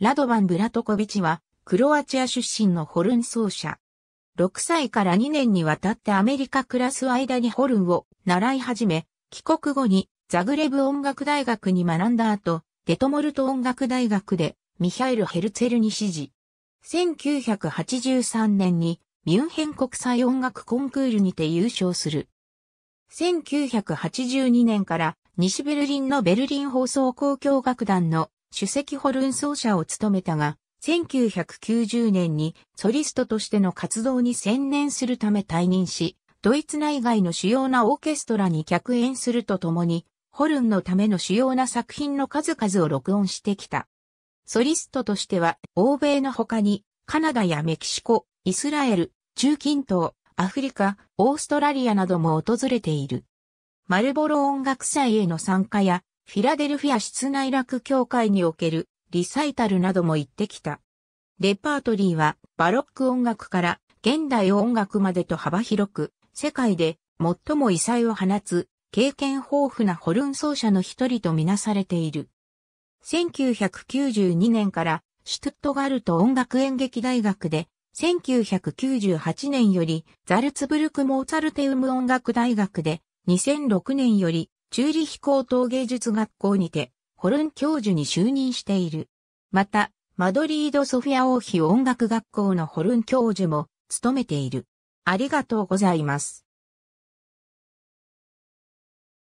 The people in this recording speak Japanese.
ラドバン・ブラトコビチは、クロアチア出身のホルン奏者。6歳から2年にわたってアメリカ暮らす間にホルンを習い始め、帰国後にザグレブ音楽大学に学んだ後、デトモルト音楽大学でミハイル・ヘルツェルに指示。1983年にミュンヘン国際音楽コンクールにて優勝する。1982年から西ベルリンのベルリン放送交響楽団の首席ホルン奏者を務めたが、1990年にソリストとしての活動に専念するため退任し、ドイツ内外の主要なオーケストラに客演するとともに、ホルンのための主要な作品の数々を録音してきた。ソリストとしては、欧米の他に、カナダやメキシコ、イスラエル、中近東、アフリカ、オーストラリアなども訪れている。マルボロ音楽祭への参加や、フィラデルフィア室内楽協会におけるリサイタルなども行ってきた。レパートリーはバロック音楽から現代音楽までと幅広く、世界で最も異彩を放つ経験豊富なホルン奏者の一人とみなされている。1992年からシュトゥットガルト音楽演劇大学で1998年よりザルツブルクモーツァルテウム音楽大学で2006年よりチューリヒ高等芸術学校にて、ホルン教授に就任している。また、マドリードソフィア王妃音楽学校のホルン教授も務めている。ありがとうございます。